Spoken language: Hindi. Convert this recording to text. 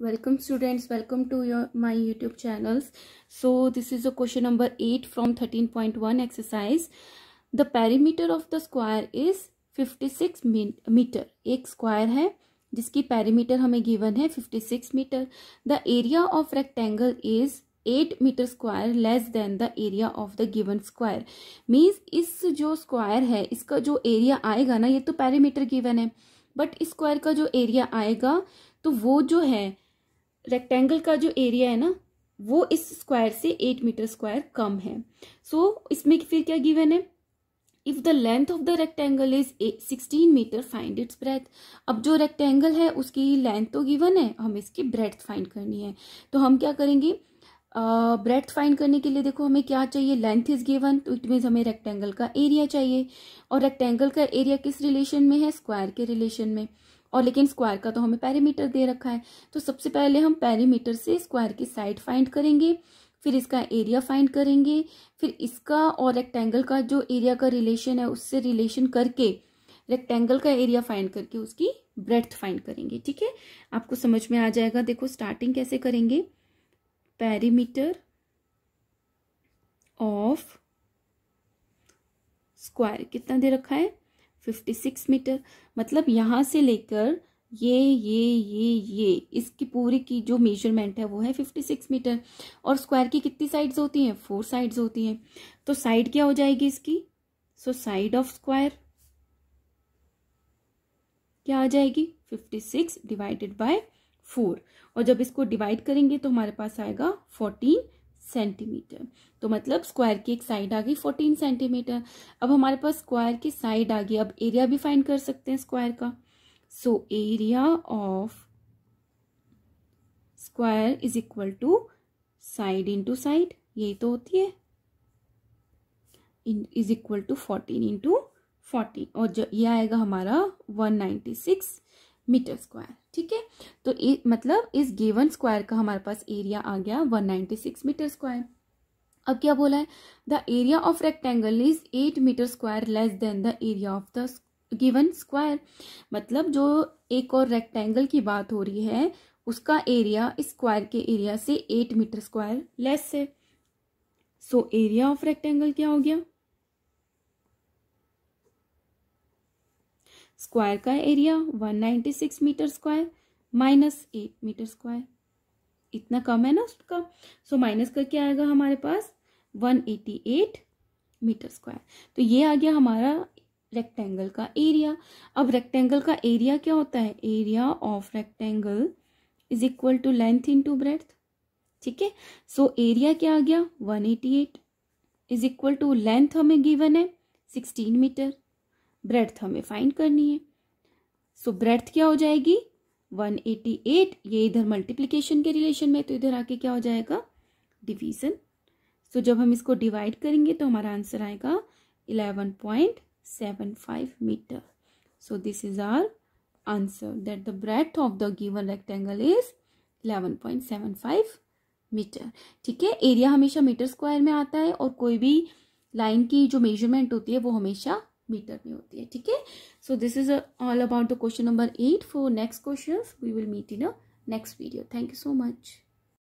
welcome students welcome to your my youtube channels so this is a question number 8 from 13.1 exercise the perimeter of the square is 56 meter एक square है जिसकी perimeter हमें given है 56 meter the area of rectangle is 8 meter square less than the area of the given square means इस जो स्क्वायर है इसका जो एरिया आएगा ना ये तो पैरीमीटर गिवन है बट इस स्क्वायर का जो एरिया आएगा तो वो जो है रेक्टेंगल का जो एरिया है ना वो इस स्क्वायर से एट मीटर स्क्वायर कम है सो so, इसमें फिर क्या गिवन है if the length of the rectangle is sixteen meter find its breadth अब जो रेक्टेंगल है उसकी लेंथ तो गिवन है हमें इसकी ब्रेथ फाइंड करनी है तो हम क्या करेंगे ब्रेथ uh, फाइंड करने के लिए देखो हमें क्या चाहिए लेंथ इज गिवन तो इट मीन्स हमें रेक्टेंगल का एरिया चाहिए और रेक्टेंगल का एरिया किस रिलेशन में है स्क्वायर के रिलेशन में और लेकिन स्क्वायर का तो हमें पैरीमीटर दे रखा है तो सबसे पहले हम पैरीमीटर से स्क्वायर की साइड फाइंड करेंगे फिर इसका एरिया फाइंड करेंगे फिर इसका और रेक्टेंगल का जो एरिया का रिलेशन है उससे रिलेशन करके रेक्टेंगल का एरिया फाइंड करके उसकी ब्रेथ फाइंड करेंगे ठीक है आपको समझ में आ जाएगा देखो स्टार्टिंग कैसे करेंगे पैरीमीटर ऑफ स्क्वायर कितना दे रखा है फिफ्टी सिक्स मीटर मतलब यहाँ से लेकर ये ये ये ये इसकी पूरी की जो मेजरमेंट है वो है फिफ्टी सिक्स मीटर और स्क्वायर की कितनी साइड्स होती हैं फोर साइड्स होती हैं तो साइड क्या हो जाएगी इसकी सो साइड ऑफ स्क्वायर क्या आ जाएगी fifty six divided by four और जब इसको डिवाइड करेंगे तो हमारे पास आएगा फोर्टीन सेंटीमीटर तो मतलब स्क्वायर की एक साइड आ गई फोर्टीन सेंटीमीटर अब हमारे पास स्क्वायर की साइड आ गई अब एरिया भी फाइंड कर सकते हैं स्क्वायर का so area of square is equal to side into side यही तो होती है is equal to fourteen into fourteen और जो ये आएगा हमारा one ninety six meter square ठीक है तो ए, मतलब इस गिवन स्क्वायर का हमारे पास एरिया आ गया 196 मीटर स्क्वायर अब क्या बोला है the area of rectangle is eight meter square less than the area of the given square मतलब जो एक और रेक्टेंगल की बात हो रही है उसका एरिया स्क्वायर के एरिया से एट मीटर स्क्वायर लेस है सो एरिया ऑफ रेक्टेंगल क्या हो गया स्क्वायर का area 196 meter square minus eight meter square इतना कम है ना उसका सो माइनस करके आएगा हमारे पास 188 मीटर स्क्वायर तो ये आ गया हमारा रेक्टेंगल का एरिया अब रेक्टेंगल का एरिया क्या होता है area of rectangle is equal to length into breadth ठीक है सो एरिया क्या आ गया 188 eighty eight is equal to length हमें गिवन है 16 मीटर ब्रेड्थ हमें फाइंड करनी है सो so, ब्रेड्थ क्या हो जाएगी 188 ये इधर मल्टीप्लीकेशन के रिलेशन में तो इधर आके क्या हो जाएगा डिवीजन सो so, जब हम इसको डिवाइड करेंगे तो हमारा आंसर आएगा 11.75 meter so this is our answer that the breadth of the given rectangle is 11.75 meter ठीक है एरिया हमेशा मीटर स्क्वायर में आता है और कोई भी लाइन की जो मेजरमेंट होती है वो हमेशा मीटर में होती है ठीक है so this is all about the question number eight for next question we will meet in a next video thank you so much